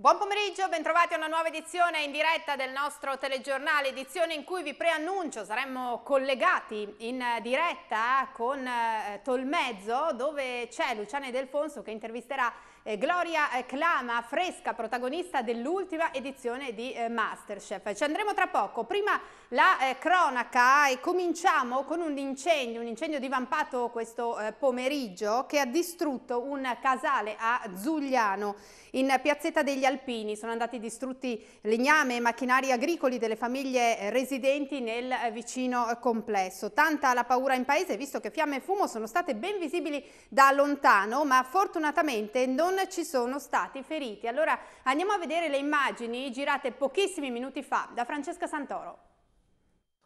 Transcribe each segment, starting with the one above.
Buon pomeriggio, bentrovati a una nuova edizione in diretta del nostro telegiornale, edizione in cui vi preannuncio saremmo collegati in diretta con eh, Tolmezzo dove c'è Luciane Delfonso che intervisterà eh, Gloria eh, Clama, fresca protagonista dell'ultima edizione di eh, Masterchef. Ci andremo tra poco, prima la eh, cronaca e cominciamo con un incendio, un incendio divampato questo eh, pomeriggio che ha distrutto un casale a Zugliano. In Piazzetta degli Alpini sono andati distrutti legname e macchinari agricoli delle famiglie eh, residenti nel eh, vicino complesso. Tanta la paura in paese visto che fiamme e fumo sono state ben visibili da lontano ma fortunatamente non ci sono stati feriti. Allora andiamo a vedere le immagini girate pochissimi minuti fa da Francesca Santoro.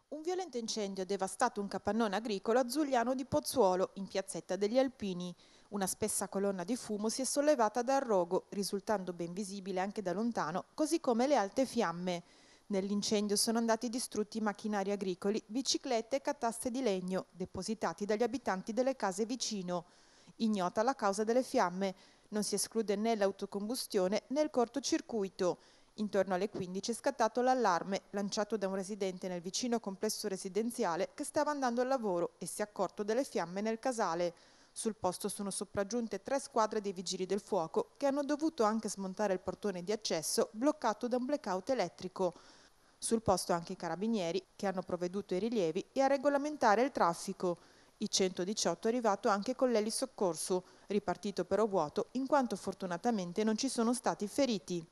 Un violento incendio ha devastato un capannone agricolo a Zugliano di Pozzuolo, in piazzetta degli Alpini. Una spessa colonna di fumo si è sollevata dal rogo, risultando ben visibile anche da lontano, così come le alte fiamme. Nell'incendio sono andati distrutti macchinari agricoli, biciclette e cataste di legno, depositati dagli abitanti delle case vicino. Ignota la causa delle fiamme, non si esclude né l'autocombustione né il cortocircuito. Intorno alle 15 è scattato l'allarme lanciato da un residente nel vicino complesso residenziale che stava andando al lavoro e si è accorto delle fiamme nel casale. Sul posto sono sopraggiunte tre squadre dei vigili del fuoco che hanno dovuto anche smontare il portone di accesso bloccato da un blackout elettrico. Sul posto anche i carabinieri che hanno provveduto ai rilievi e a regolamentare il traffico. Il 118 è arrivato anche con l'elisoccorso, ripartito però vuoto in quanto fortunatamente non ci sono stati feriti.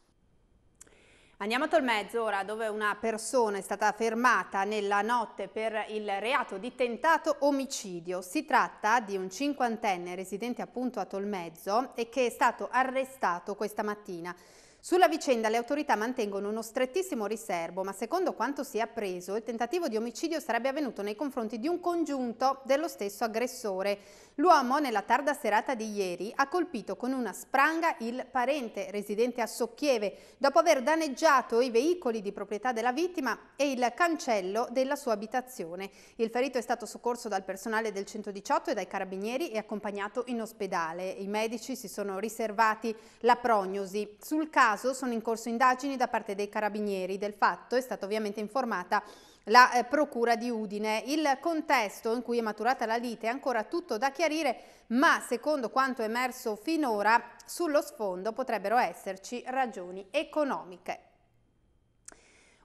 Andiamo a Tolmezzo ora dove una persona è stata fermata nella notte per il reato di tentato omicidio. Si tratta di un cinquantenne residente appunto a Tolmezzo e che è stato arrestato questa mattina. Sulla vicenda le autorità mantengono uno strettissimo riservo, ma secondo quanto si è appreso il tentativo di omicidio sarebbe avvenuto nei confronti di un congiunto dello stesso aggressore. L'uomo nella tarda serata di ieri ha colpito con una spranga il parente residente a Socchieve dopo aver danneggiato i veicoli di proprietà della vittima e il cancello della sua abitazione. Il ferito è stato soccorso dal personale del 118 e dai carabinieri e accompagnato in ospedale. I medici si sono riservati la prognosi. Sul caso caso sono in corso indagini da parte dei carabinieri. Del fatto è stata ovviamente informata la eh, procura di Udine. Il contesto in cui è maturata la lite è ancora tutto da chiarire, ma secondo quanto emerso finora, sullo sfondo potrebbero esserci ragioni economiche.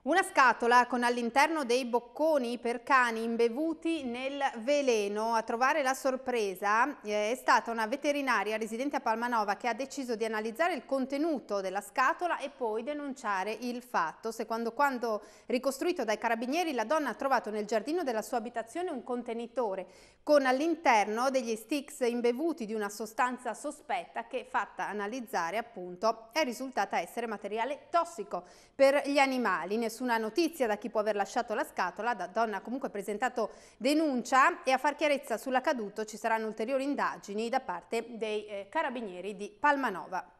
Una scatola con all'interno dei bocconi per cani imbevuti nel veleno. A trovare la sorpresa eh, è stata una veterinaria residente a Palmanova che ha deciso di analizzare il contenuto della scatola e poi denunciare il fatto. Secondo quanto ricostruito dai carabinieri, la donna ha trovato nel giardino della sua abitazione un contenitore con all'interno degli sticks imbevuti di una sostanza sospetta che, fatta analizzare appunto, è risultata essere materiale tossico per gli animali nessuna notizia da chi può aver lasciato la scatola, la donna ha comunque presentato denuncia e a far chiarezza sull'accaduto ci saranno ulteriori indagini da parte dei eh, carabinieri di Palmanova.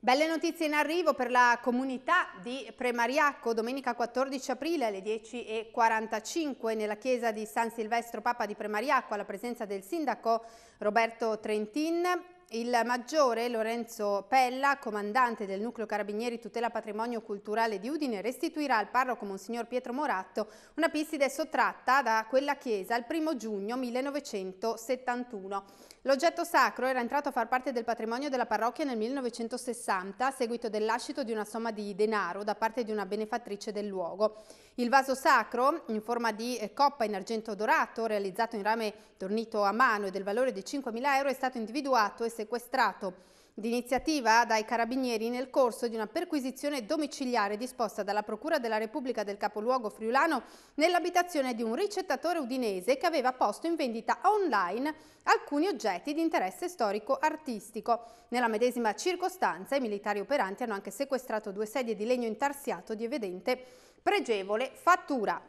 Belle notizie in arrivo per la comunità di Premariacco. Domenica 14 aprile alle 10.45 nella chiesa di San Silvestro Papa di Premariacco alla presenza del sindaco Roberto Trentin il maggiore Lorenzo Pella, comandante del nucleo Carabinieri Tutela Patrimonio Culturale di Udine, restituirà al parroco Monsignor Pietro Moratto una pistide sottratta da quella chiesa il 1 giugno 1971. L'oggetto sacro era entrato a far parte del patrimonio della parrocchia nel 1960 a seguito dell'ascito di una somma di denaro da parte di una benefattrice del luogo. Il vaso sacro, in forma di eh, coppa in argento dorato, realizzato in rame tornito a mano e del valore di 5.000 euro, è stato individuato e sequestrato d'iniziativa dai carabinieri nel corso di una perquisizione domiciliare disposta dalla Procura della Repubblica del capoluogo friulano nell'abitazione di un ricettatore udinese che aveva posto in vendita online alcuni oggetti di interesse storico-artistico. Nella medesima circostanza i militari operanti hanno anche sequestrato due sedie di legno intarsiato di evidente pregevole fattura.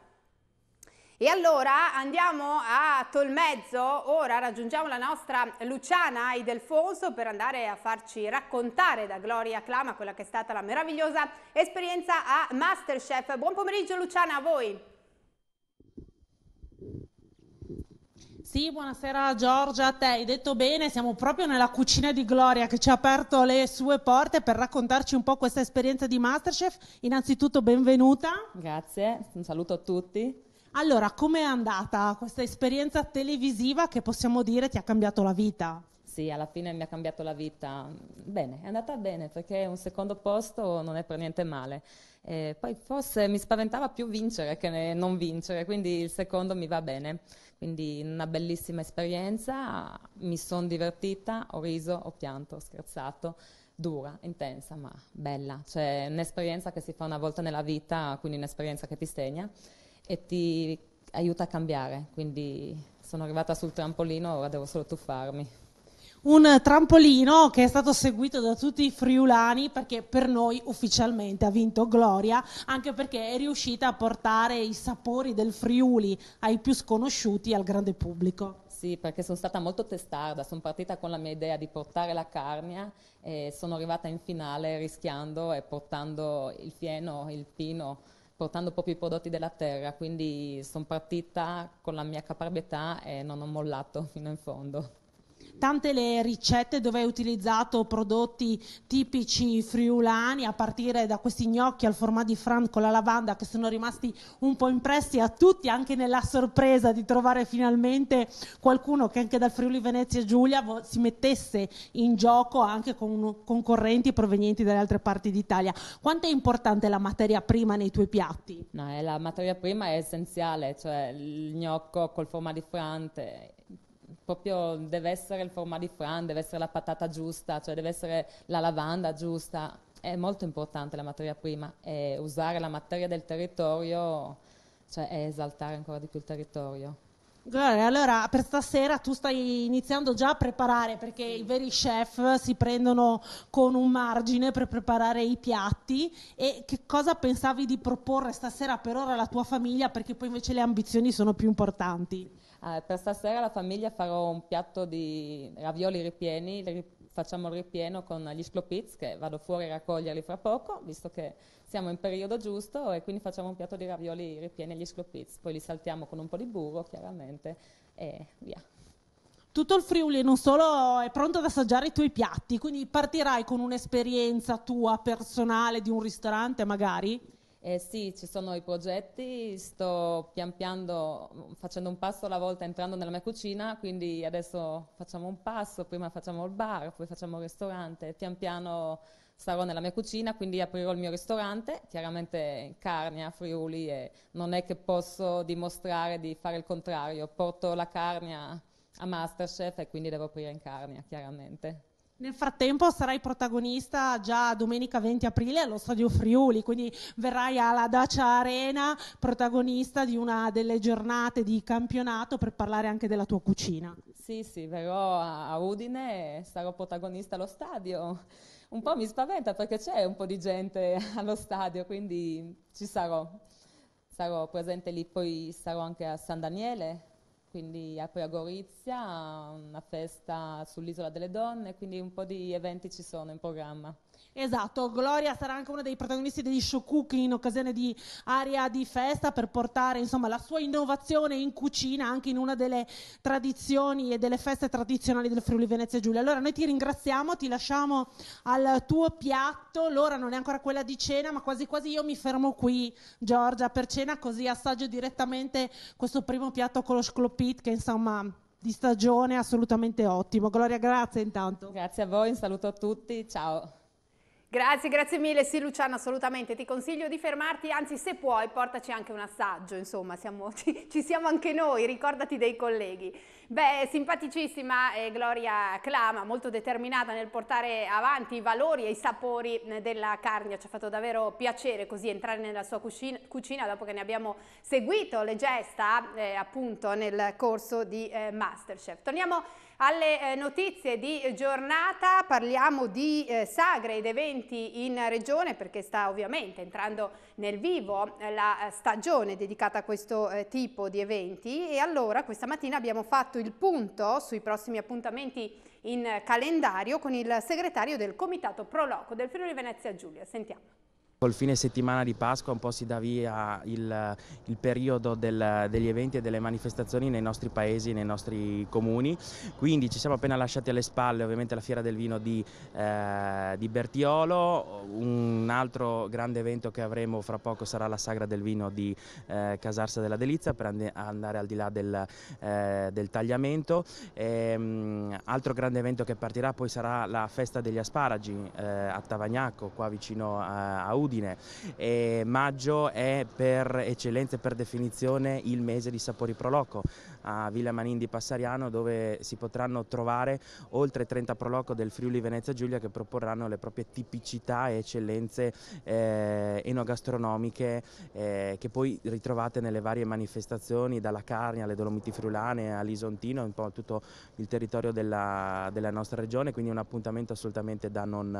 E allora andiamo a Tolmezzo, ora raggiungiamo la nostra Luciana Idelfonso per andare a farci raccontare da Gloria Clama quella che è stata la meravigliosa esperienza a Masterchef. Buon pomeriggio Luciana, a voi! Sì, buonasera Giorgia, a te hai detto bene, siamo proprio nella cucina di Gloria che ci ha aperto le sue porte per raccontarci un po' questa esperienza di Masterchef. Innanzitutto benvenuta. Grazie, un saluto a tutti. Allora, com'è andata questa esperienza televisiva che possiamo dire ti ha cambiato la vita? Sì, alla fine mi ha cambiato la vita. Bene, è andata bene perché un secondo posto non è per niente male. Eh, poi forse mi spaventava più vincere che non vincere, quindi il secondo mi va bene. Quindi una bellissima esperienza, mi sono divertita, ho riso, ho pianto, ho scherzato. Dura, intensa, ma bella. Cioè, un'esperienza che si fa una volta nella vita, quindi un'esperienza che ti segna e ti aiuta a cambiare, quindi sono arrivata sul trampolino, ora devo solo tuffarmi. Un trampolino che è stato seguito da tutti i friulani perché per noi ufficialmente ha vinto Gloria, anche perché è riuscita a portare i sapori del Friuli ai più sconosciuti al grande pubblico. Sì, perché sono stata molto testarda, sono partita con la mia idea di portare la carnia e sono arrivata in finale rischiando e portando il fieno, il pino portando proprio i prodotti della terra, quindi sono partita con la mia caparbietà e non ho mollato fino in fondo tante le ricette dove hai utilizzato prodotti tipici friulani, a partire da questi gnocchi al formato di Fran con la lavanda che sono rimasti un po' impressi a tutti, anche nella sorpresa di trovare finalmente qualcuno che anche dal Friuli Venezia Giulia si mettesse in gioco anche con concorrenti provenienti dalle altre parti d'Italia. Quanto è importante la materia prima nei tuoi piatti? No, eh, la materia prima è essenziale, cioè il gnocco col formaggio di Fran proprio deve essere il formaggio di Fran, deve essere la patata giusta, cioè deve essere la lavanda giusta. È molto importante la materia prima e usare la materia del territorio cioè, è esaltare ancora di più il territorio. Gloria, allora per stasera tu stai iniziando già a preparare perché i veri chef si prendono con un margine per preparare i piatti e che cosa pensavi di proporre stasera per ora alla tua famiglia perché poi invece le ambizioni sono più importanti? Eh, per stasera la famiglia farò un piatto di ravioli ripieni, facciamo il ripieno con gli sclopiz che vado fuori a raccoglierli fra poco, visto che siamo in periodo giusto e quindi facciamo un piatto di ravioli ripieni agli sclopiz, poi li saltiamo con un po' di burro chiaramente e via tutto il Friuli non solo è pronto ad assaggiare i tuoi piatti, quindi partirai con un'esperienza tua personale di un ristorante magari? Eh, sì, ci sono i progetti, sto pian piano facendo un passo alla volta entrando nella mia cucina, quindi adesso facciamo un passo, prima facciamo il bar, poi facciamo il ristorante, pian piano sarò nella mia cucina, quindi aprirò il mio ristorante, chiaramente in carne a Friuli e non è che posso dimostrare di fare il contrario, porto la carne a Masterchef e quindi devo aprire in carne, chiaramente. Nel frattempo sarai protagonista già domenica 20 aprile allo Stadio Friuli, quindi verrai alla Dacia Arena protagonista di una delle giornate di campionato per parlare anche della tua cucina. Sì, sì, verrò a Udine e sarò protagonista allo stadio. Un po' mi spaventa perché c'è un po' di gente allo stadio, quindi ci sarò. Sarò presente lì, poi sarò anche a San Daniele quindi poi a Gorizia una festa sull'isola delle donne, quindi un po' di eventi ci sono in programma. Esatto, Gloria sarà anche uno dei protagonisti degli show cooking in occasione di aria di festa per portare insomma, la sua innovazione in cucina anche in una delle tradizioni e delle feste tradizionali del Friuli Venezia Giulia. Allora noi ti ringraziamo, ti lasciamo al tuo piatto, l'ora non è ancora quella di cena ma quasi quasi io mi fermo qui Giorgia per cena così assaggio direttamente questo primo piatto con lo sclopit che insomma di stagione assolutamente ottimo. Gloria grazie intanto. Grazie a voi, un saluto a tutti, ciao. Grazie, grazie mille. Sì, Luciana, assolutamente. Ti consiglio di fermarti, anzi, se puoi, portaci anche un assaggio, insomma, siamo, ci, ci, siamo anche noi, ricordati dei colleghi. Beh, simpaticissima eh, Gloria Clama, molto determinata nel portare avanti i valori e i sapori eh, della carne. Ci ha fatto davvero piacere così entrare nella sua cucina, cucina dopo che ne abbiamo seguito le gesta, eh, appunto, nel corso di eh, Masterchef. Torniamo alle eh, notizie di giornata parliamo di eh, sagre ed eventi in regione perché sta ovviamente entrando nel vivo eh, la stagione dedicata a questo tipo di eventi e allora questa mattina abbiamo fatto il punto sui prossimi appuntamenti in calendario con il segretario del Comitato Proloco del Friuli Venezia Giulia. Sentiamo. Col fine settimana di Pasqua un po' si dà via il, il periodo del, degli eventi e delle manifestazioni nei nostri paesi, nei nostri comuni, quindi ci siamo appena lasciati alle spalle ovviamente la Fiera del Vino di, eh, di Bertiolo, un altro grande evento che avremo fra poco sarà la Sagra del Vino di eh, Casarsa della Delizia per and andare al di là del, eh, del tagliamento, e, ehm, mh, altro grande evento che partirà poi sarà la Festa degli Asparagi eh, a Tavagnacco, qua vicino a, a Udine abitudine. E maggio è per eccellenza e per definizione il mese di Sapori Proloco a Villa Manin di Passariano dove si potranno trovare oltre 30 Proloco del Friuli Venezia Giulia che proporranno le proprie tipicità e eccellenze eh, enogastronomiche eh, che poi ritrovate nelle varie manifestazioni dalla Carnia alle Dolomiti Friulane all'Isontino, un po' tutto il territorio della, della nostra regione, quindi un appuntamento assolutamente da non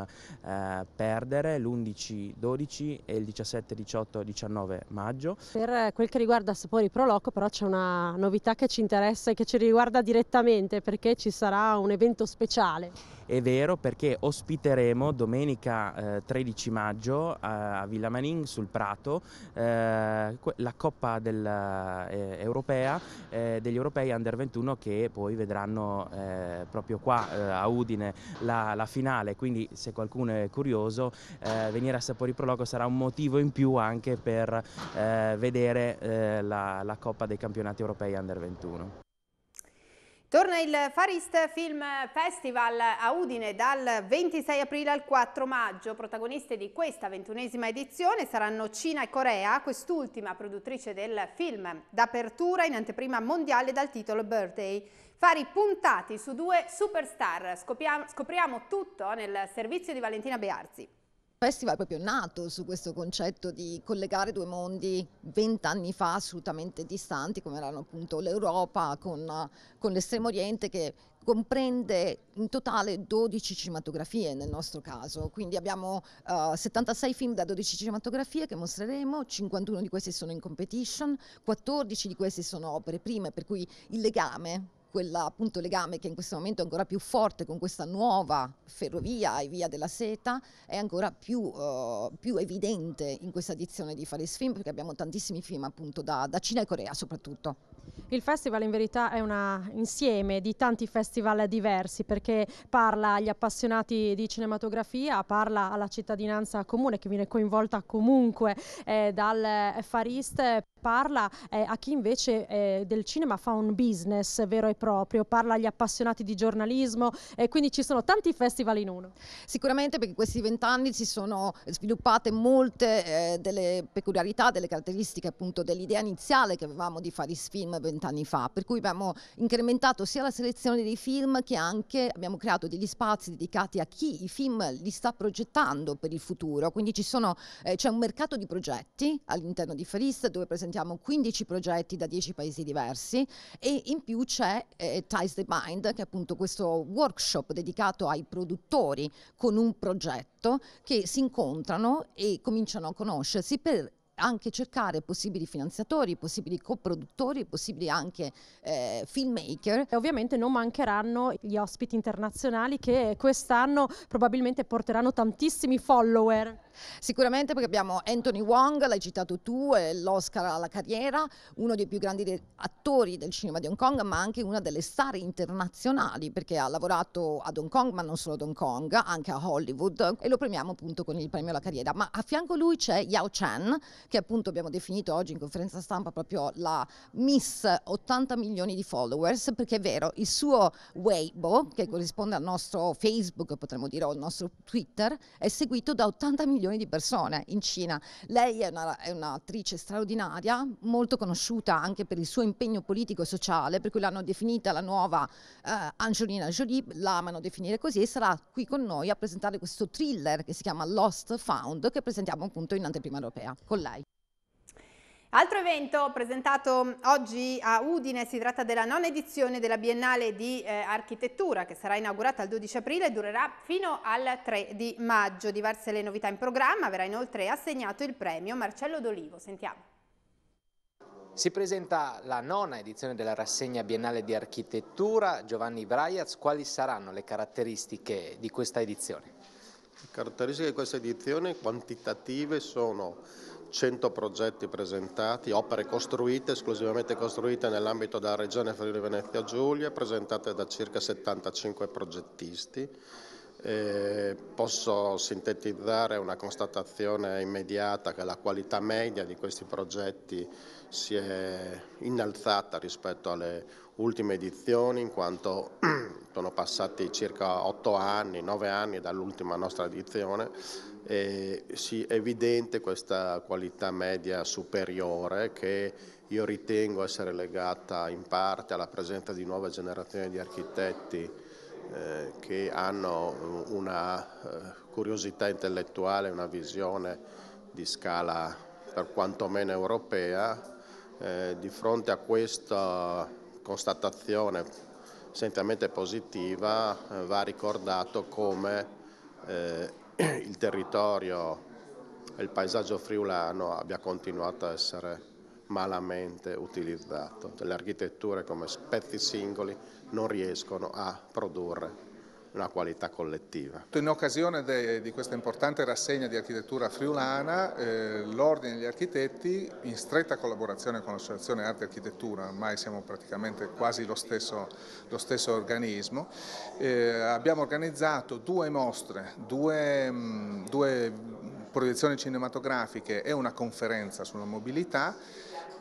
eh, perdere l'11, 12 12 e il 17, 18, 19 maggio. Per eh, quel che riguarda Sapori Proloco però c'è una novità che ci interessa e che ci riguarda direttamente perché ci sarà un evento speciale. È vero perché ospiteremo domenica eh, 13 maggio a, a Villa Manin sul Prato eh, la Coppa del, eh, Europea eh, degli europei under 21 che poi vedranno eh, proprio qua eh, a Udine la, la, finale. Quindi se qualcuno è curioso venire a Sapori Prologo sarà un motivo in più anche per vedere la, la Coppa dei campionati europei under 21. Torna il Far East Film Festival a Udine dal 26 aprile al 4 maggio. Protagoniste di questa ventunesima edizione saranno Cina e Corea, quest'ultima produttrice del film d'apertura in anteprima mondiale dal titolo Birthday. Fari puntati su due superstar. Scopriamo, scopriamo tutto nel servizio di Valentina Bearzi festival è proprio nato su questo concetto di collegare due mondi vent'anni fa assolutamente distanti come erano appunto l'Europa con, con l'estremo oriente che comprende in totale 12 cinematografie nel nostro caso, quindi abbiamo uh, eh, 76 film da 12 cinematografie che mostreremo, 51 di questi sono in competition, 14 di questi sono opere prime, per cui il legame quel legame che in questo momento è ancora più forte con questa nuova ferrovia e via della seta è ancora più, uh, più evidente in questa edizione di Faris Film perché abbiamo tantissimi film appunto da, da Cina e Corea soprattutto. Il festival in verità è un insieme di tanti festival diversi perché parla agli appassionati di cinematografia, parla alla cittadinanza comune che viene coinvolta comunque eh, dal eh, East, parla eh, a chi invece eh, del cinema fa un business vero e proprio, parla agli appassionati di giornalismo e quindi ci sono tanti festival in uno. Sicuramente perché in questi vent'anni si sono sviluppate molte eh, delle peculiarità, delle caratteristiche appunto dell'idea iniziale che avevamo di Far East Film da vent'anni fa, per cui abbiamo incrementato sia la selezione dei film che anche abbiamo creato degli spazi dedicati a chi i film li sta progettando per il futuro, quindi ci eh, c'è eh, un mercato di progetti all'interno di Ferist dove presentiamo 15 progetti da 10 paesi diversi e in più c'è eh, Ties the Mind che è appunto questo workshop dedicato ai produttori con un progetto che si incontrano e cominciano a conoscersi per anche cercare possibili finanziatori, possibili coproduttori, possibili anche eh, filmmaker. E ovviamente non mancheranno gli ospiti internazionali che quest'anno probabilmente porteranno tantissimi follower. Sicuramente perché abbiamo Anthony Wong, l'hai citato tu, è l'Oscar alla carriera, uno dei più grandi attori del cinema di Hong Kong, ma anche una delle star internazionali perché ha lavorato ad Hong Kong, ma non solo ad Hong Kong, anche a Hollywood e lo premiamo appunto con il premio alla carriera. Ma a fianco a lui c'è Yao Chen, che appunto abbiamo definito oggi in conferenza stampa proprio la Miss 80 milioni di followers, perché è vero, il suo Weibo, che corrisponde al nostro Facebook, potremmo dire, o al nostro Twitter, è seguito da 80 milioni milioni di persone in Cina. Lei è, una, è un'attrice straordinaria, molto conosciuta anche per il suo impegno politico e sociale, per cui l'hanno definita la nuova eh, Angelina Jolie, l'amano definire così, e sarà qui con noi a presentare questo thriller che si chiama Lost Found, che presentiamo appunto in anteprima europea con lei. Altro evento presentato oggi a Udine si tratta della nona edizione della Biennale di eh, Architettura che sarà inaugurata il 12 aprile e durerà fino al 3 di maggio. Diverse le novità in programma, verrà inoltre assegnato il premio Marcello D'Olivo. Sentiamo. Si presenta la nona edizione della rassegna biennale di architettura. Giovanni Vraiaz, quali saranno le caratteristiche di questa edizione? Le caratteristiche di questa edizione quantitative sono 100 progetti presentati, opere costruite, esclusivamente costruite nell'ambito della Regione Friuli Venezia Giulia, presentate da circa 75 progettisti. Eh, posso sintetizzare una constatazione immediata che la qualità media di questi progetti si è innalzata rispetto alle ultime edizioni in quanto sono passati circa 8 anni, 9 anni dall'ultima nostra edizione eh, sì, è evidente questa qualità media superiore che io ritengo essere legata in parte alla presenza di nuove generazioni di architetti eh, che hanno una eh, curiosità intellettuale, una visione di scala per quanto meno europea. Eh, di fronte a questa constatazione essenzialmente positiva eh, va ricordato come eh, il territorio e il paesaggio friulano abbia continuato a essere malamente utilizzato. Le architetture come spezzi singoli non riescono a produrre una qualità collettiva. In occasione de, di questa importante rassegna di architettura friulana, eh, l'Ordine degli Architetti, in stretta collaborazione con l'Associazione Arte e Architettura, ormai siamo praticamente quasi lo stesso, lo stesso organismo, eh, abbiamo organizzato due mostre, due, mh, mm, due proiezioni cinematografiche e una conferenza sulla mobilità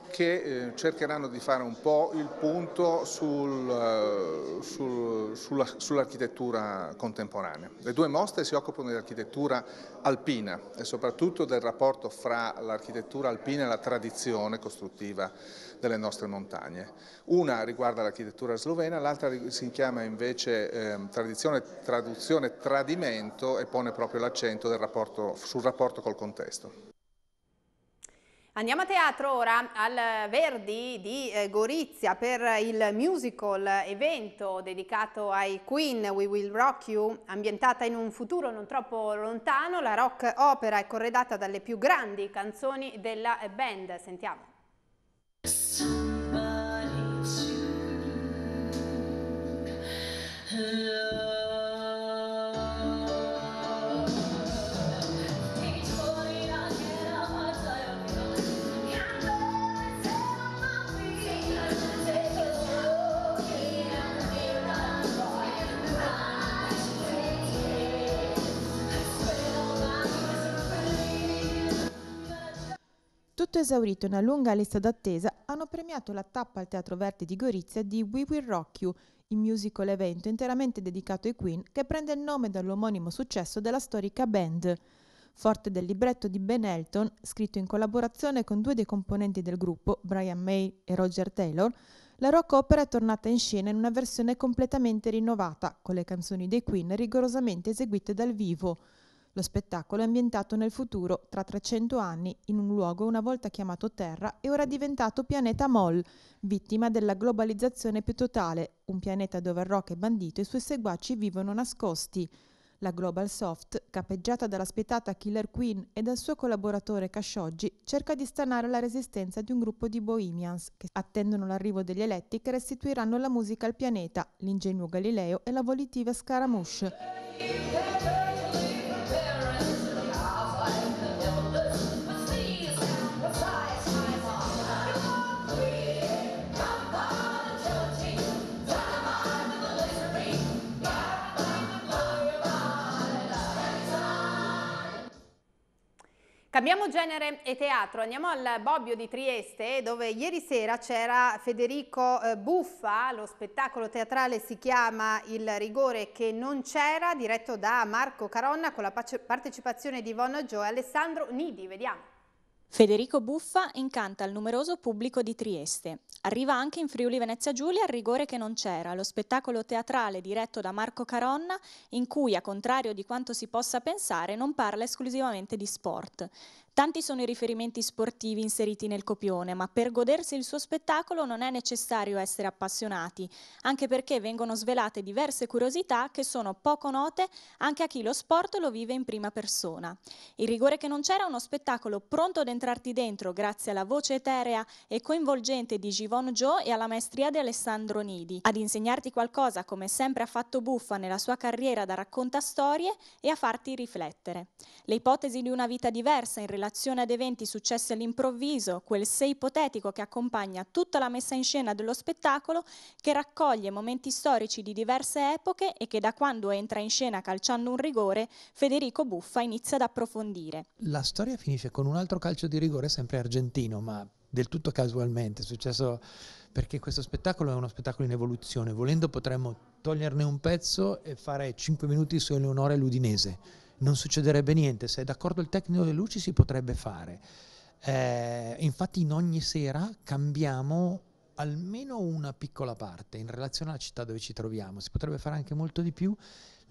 che eh, cercheranno di fare un po' il punto sul, eh, sul, sulla, sull'architettura contemporanea. Le due mostre si occupano dell'architettura alpina e soprattutto del rapporto fra l'architettura alpina e la tradizione costruttiva delle nostre montagne. Una riguarda l'architettura slovena, l'altra si chiama invece eh, tradizione, traduzione, tradimento e pone proprio l'accento rapporto, sul rapporto col contesto. Andiamo a teatro ora al Verdi di eh, Gorizia per il musical evento dedicato ai Queen We Will Rock You, ambientata in un futuro non troppo lontano, la rock opera è corredata dalle più grandi canzoni della band. Sentiamo. Somebody to Tutto esaurito una lunga lista d'attesa, hanno premiato la tappa al Teatro Verde di Gorizia di We Will Rock You, il musical evento interamente dedicato ai Queen che prende il nome dall'omonimo successo della storica band. Forte del libretto di Ben Elton, scritto in collaborazione con due dei componenti del gruppo, Brian May e Roger Taylor, la rock opera è tornata in scena in una versione completamente rinnovata, con le canzoni dei Queen rigorosamente eseguite dal vivo. Lo spettacolo è ambientato nel futuro, tra 300 anni, in un luogo una volta chiamato Terra e ora diventato pianeta Mol, vittima della globalizzazione più totale, un pianeta dove il rock è bandito e i suoi seguaci vivono nascosti. La Global Soft, capeggiata dalla spietata Killer Queen e dal suo collaboratore Khashoggi, cerca di stanare la resistenza di un gruppo di bohemians che attendono l'arrivo degli eletti che restituiranno la musica al pianeta, l'ingenuo Galileo e la volitiva Scaramouche. Cambiamo genere e teatro, andiamo al Bobbio di Trieste dove ieri sera c'era Federico eh, Buffa, lo spettacolo teatrale si chiama Il rigore che non c'era, diretto da Marco Caronna con la partecipazione di Ivonne Gio e Alessandro Nidi, vediamo. Federico Buffa incanta il numeroso pubblico di Trieste. Arriva anche in Friuli Venezia Giulia il rigore che non c'era, lo spettacolo teatrale diretto da Marco Caronna, in cui, a contrario di quanto si possa pensare, non parla esclusivamente di sport. Tanti sono i riferimenti sportivi inseriti nel copione, ma per godersi il suo spettacolo non è necessario essere appassionati, anche perché vengono svelate diverse curiosità che sono poco note anche a chi lo sport lo vive in prima persona. Il rigore che non c'era è uno spettacolo pronto ad entrarti dentro grazie alla voce eterea e coinvolgente di Givon Joe e alla maestria di Alessandro Nidi, ad insegnarti qualcosa come sempre ha fatto Buffa nella sua carriera da racconta storie e a farti riflettere. Le ipotesi di una vita diversa in relazione relazione ad eventi successi all'improvviso, quel se ipotetico che accompagna tutta la messa in scena dello spettacolo, che raccoglie momenti storici di diverse epoche e che da quando entra in scena calciando un rigore, Federico Buffa inizia ad approfondire. La storia finisce con un altro calcio di rigore, sempre argentino, ma del tutto casualmente, è successo perché questo spettacolo è uno spettacolo in evoluzione, volendo potremmo toglierne un pezzo e fare 5 minuti su Eleonora e l'Udinese non succederebbe niente, se è d'accordo il tecnico delle luci si potrebbe fare. Eh, infatti in ogni sera cambiamo almeno una piccola parte in relazione alla città dove ci troviamo, si potrebbe fare anche molto di più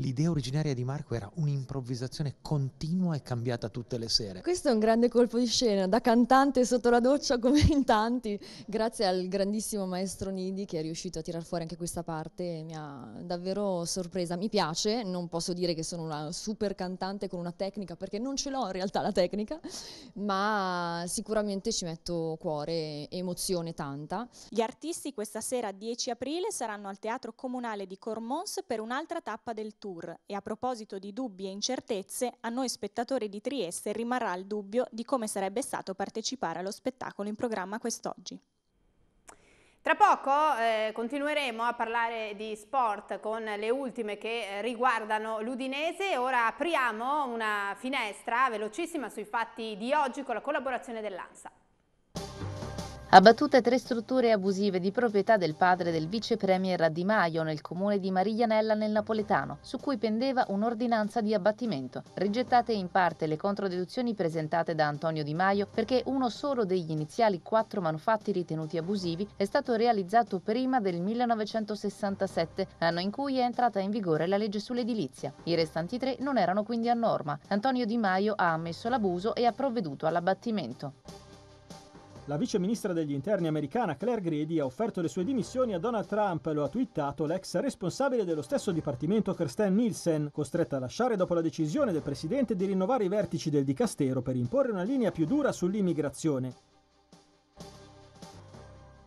l'idea originaria di Marco era un'improvvisazione continua e cambiata tutte le sere. Questo è un grande colpo di scena, da cantante sotto la doccia come in tanti, grazie al grandissimo maestro Nidi che è riuscito a tirar fuori anche questa parte, mi ha davvero sorpresa, mi piace, non posso dire che sono una super cantante con una tecnica perché non ce l'ho in realtà la tecnica, ma sicuramente ci metto cuore, e emozione tanta. Gli artisti questa sera 10 aprile saranno al Teatro Comunale di Cormons per un'altra tappa del tour tour e a proposito di dubbi e incertezze, a noi spettatori di Trieste rimarrà il dubbio di come sarebbe stato partecipare allo spettacolo in programma quest'oggi. Tra poco eh, continueremo a parlare di sport con le ultime che eh, riguardano l'Udinese. Ora apriamo una finestra velocissima sui fatti di oggi con la collaborazione dell'ANSA. Abbattute tre strutture abusive di proprietà del padre del vice premier Di Maio nel comune di Mariglianella nel Napoletano, su cui pendeva un'ordinanza di abbattimento. Rigettate in parte le controdeduzioni presentate da Antonio Di Maio perché uno solo degli iniziali quattro manufatti ritenuti abusivi è stato realizzato prima del 1967, anno in cui è entrata in vigore la legge sull'edilizia. I restanti tre non erano quindi a norma. Antonio Di Maio ha ammesso l'abuso e ha provveduto all'abbattimento. La vice ministra degli interni americana Claire Grady ha offerto le sue dimissioni a Donald Trump, lo ha twittato l'ex responsabile dello stesso dipartimento Kirsten Nielsen, costretta a lasciare dopo la decisione del presidente di rinnovare i vertici del dicastero per imporre una linea più dura sull'immigrazione.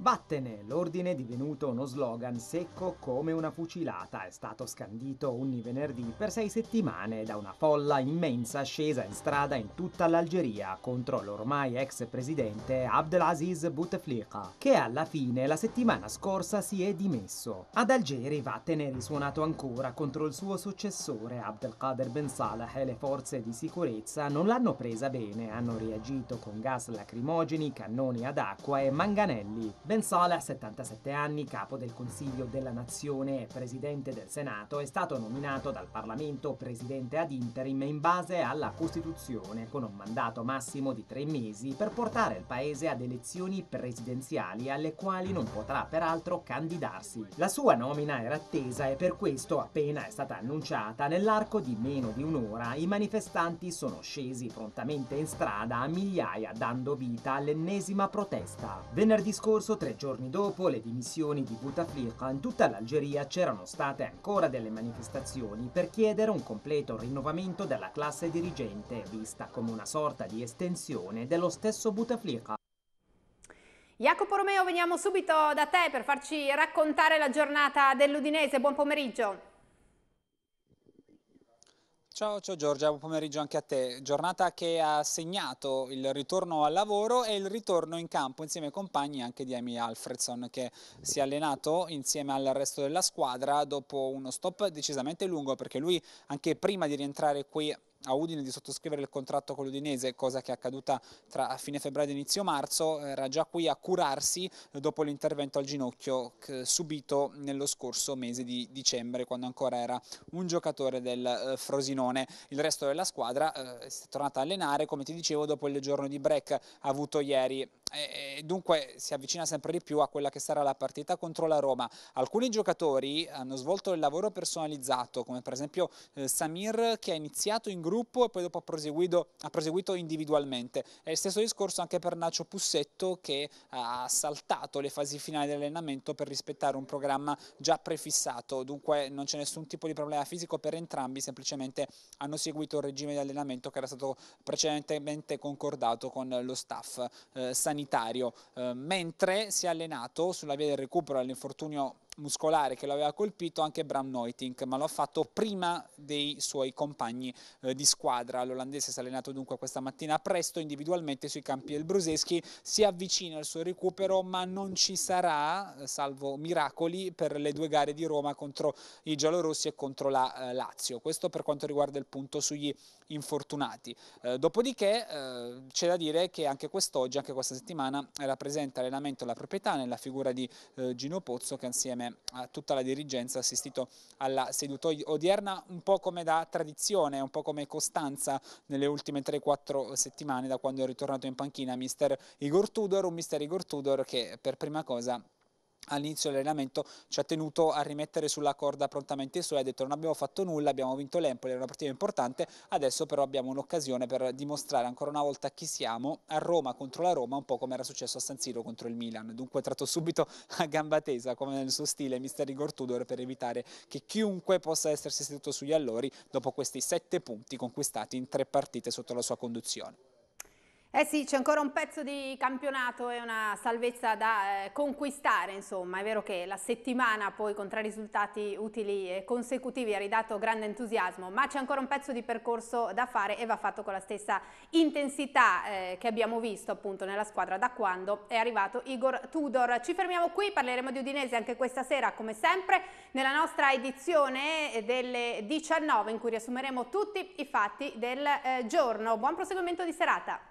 Vattene, l'ordine divenuto uno slogan secco come una fucilata è stato scandito ogni venerdì per sei settimane da una folla immensa scesa in strada in tutta l'Algeria contro l'ormai ex presidente Abdelaziz Bouteflika, che alla fine la settimana scorsa si è dimesso. Ad Algeri Vattene è risuonato ancora contro il suo successore Abdelkader Ben Salah e le forze di sicurezza non l'hanno presa bene, hanno reagito con gas lacrimogeni, cannoni ad acqua e manganelli. Ben Salah, 77 anni, capo del Consiglio della Nazione e presidente del Senato, è stato nominato dal Parlamento presidente ad interim in base alla Costituzione, con un mandato massimo di tre mesi per portare il paese ad elezioni presidenziali alle quali non potrà peraltro candidarsi. La sua nomina era attesa e per questo, appena è stata annunciata, nell'arco di meno di un'ora i manifestanti sono scesi prontamente in strada a migliaia, dando vita all'ennesima protesta. Venerdì scorso tre giorni dopo le dimissioni di Bouteflika, in tutta l'Algeria c'erano state ancora delle manifestazioni per chiedere un completo rinnovamento della classe dirigente, vista come una sorta di estensione dello stesso Bouteflika. Jacopo Romeo, veniamo subito da te per farci raccontare la giornata dell'Udinese. Buon pomeriggio. Ciao, ciao Giorgia, buon pomeriggio anche a te. Giornata che ha segnato il ritorno al lavoro e il ritorno in campo insieme ai compagni anche di Amy Alfredson che si è allenato insieme al resto della squadra dopo uno stop decisamente lungo perché lui anche prima di rientrare qui a Udine di sottoscrivere il contratto con l'Udinese, cosa che è accaduta tra fine febbraio e inizio marzo, era già qui a curarsi dopo l'intervento al ginocchio eh, subito nello scorso mese di dicembre, quando ancora era un giocatore del eh, Frosinone. Il resto della squadra eh, è tornata a allenare, come ti dicevo, dopo il giorno di break avuto ieri e eh, eh, dunque si avvicina sempre di più a quella che sarà la partita contro la Roma. Alcuni giocatori hanno svolto il lavoro personalizzato, come per esempio eh, Samir che ha iniziato in gruppo e poi dopo ha proseguito, ha proseguito individualmente. E il stesso discorso anche per Nacio Pussetto che ha saltato le fasi finali dell'allenamento per rispettare un programma già prefissato, dunque non c'è nessun tipo di problema fisico per entrambi, semplicemente hanno seguito il regime di allenamento che era stato precedentemente concordato con lo staff eh, sanitario sanitario, eh, mentre si è allenato sulla via del recupero dall'infortunio muscolare che lo aveva colpito anche Bram Neutink, ma lo ha fatto prima dei suoi compagni eh, di squadra. L'olandese si è allenato dunque questa mattina presto individualmente sui campi del Bruseschi, si avvicina al suo recupero ma non ci sarà, eh, salvo miracoli, per le due gare di Roma contro i giallorossi e contro la eh, Lazio. Questo per quanto riguarda il punto sugli infortunati. Eh, dopodiché eh, c'è da dire che anche quest'oggi, anche questa settimana, rappresenta allenamento la proprietà nella figura di eh, Gino Pozzo che insieme a tutta la dirigenza assistito alla seduta odierna un po' come da tradizione, un po' come costanza nelle ultime 3-4 settimane da quando è ritornato in panchina mister Igor Tudor, un mister Igor Tudor che per prima cosa all'inizio dell'allenamento ci ha tenuto a rimettere sulla corda prontamente su e ha detto non abbiamo fatto nulla, abbiamo vinto l'Empoli, era una partita importante, adesso però abbiamo un'occasione per dimostrare ancora una volta chi siamo a Roma contro la Roma, un po' come era successo a San Siro contro il Milan, dunque tratto subito a gamba tesa come nel suo stile mister Igor Tudor per evitare che chiunque possa essersi seduto sugli allori dopo questi sette punti conquistati in tre partite sotto la sua conduzione. Eh sì, c'è ancora un pezzo di campionato e una salvezza da eh, conquistare, insomma, è vero che la settimana poi con tre risultati utili e consecutivi ha ridato grande entusiasmo, ma c'è ancora un pezzo di percorso da fare e va fatto con la stessa intensità eh, che abbiamo visto appunto nella squadra da quando è arrivato Igor Tudor. Ci fermiamo qui, parleremo di Udinese anche questa sera come sempre nella nostra edizione delle 19 in cui riassumeremo tutti i fatti del eh, giorno. Buon proseguimento di serata!